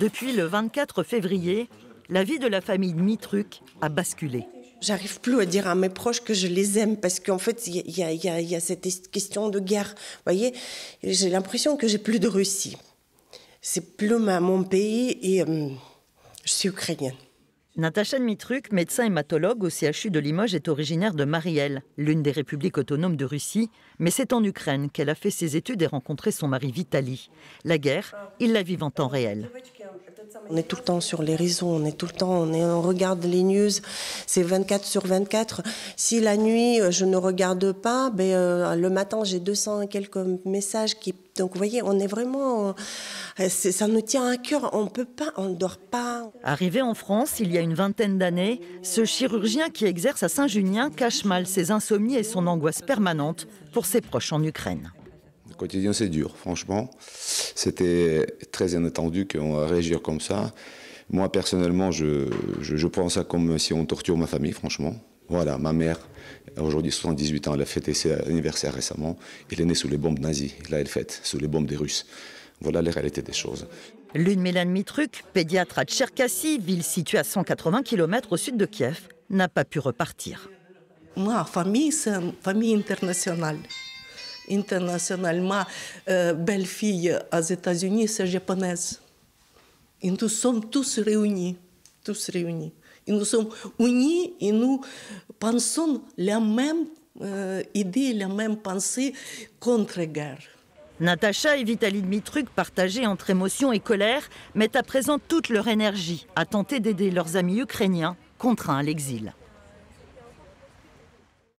Depuis le 24 février, la vie de la famille Mitruk a basculé. J'arrive plus à dire à mes proches que je les aime parce qu'en fait, il y, a cette question de guerre. Vous voyez, j'ai l'impression que j'ai plus de Russie. C'est plus mon pays et euh, je suis ukrainienne. Natacha Mitruk, médecin hématologue au CHU de Limoges, est originaire de Marielle, l'une des républiques autonomes de Russie, mais c'est en Ukraine qu'elle a fait ses études et rencontré son mari Vitali. La guerre, ils la vivent en temps réel. On est tout le temps sur les réseaux, on est tout le temps, on, regarde les news, c'est 24 sur 24. Si la nuit, euh, je ne regarde pas, ben, euh, le matin, j'ai 200 et quelques messages qui... Donc, vous voyez, on est vraiment... Euh, ça nous tient à cœur, on ne peut pas, on ne dort pas. Arrivé en France, il y a une vingtaine d'années, ce chirurgien qui exerce à Saint-Junien cache mal ses insomnies et son angoisse permanente pour ses proches en Ukraine. Le quotidien, c'est dur, franchement. C'était très inattendu qu'on réagisse comme ça. Moi, personnellement, je, je, je, ça comme si on torture ma famille, franchement. Voilà, ma mère, aujourd'hui 78 ans, elle a fêté ses anniversaire récemment. Elle est née sous les bombes nazies. Là, elle fête sous les bombes des Russes. Voilà les réalité des choses. Lune-Mélane Mitruk, pédiatre à Tcherkassy, ville située à 180 km au sud de Kiev, n'a pas pu repartir. Ma famille, c'est une famille internationale. Internationalement, euh, belle-fille aux États-Unis, c'est japonaise. Et nous sommes tous réunis, tous réunis. nous sommes unis et nous pensons la même euh, idée, la même pensée contre-guerre. Natacha et Vitaly Dmitruk partagés entre émotion et colère, mettent à présent toute leur énergie à tenter d'aider leurs amis ukrainiens contraints à l'exil.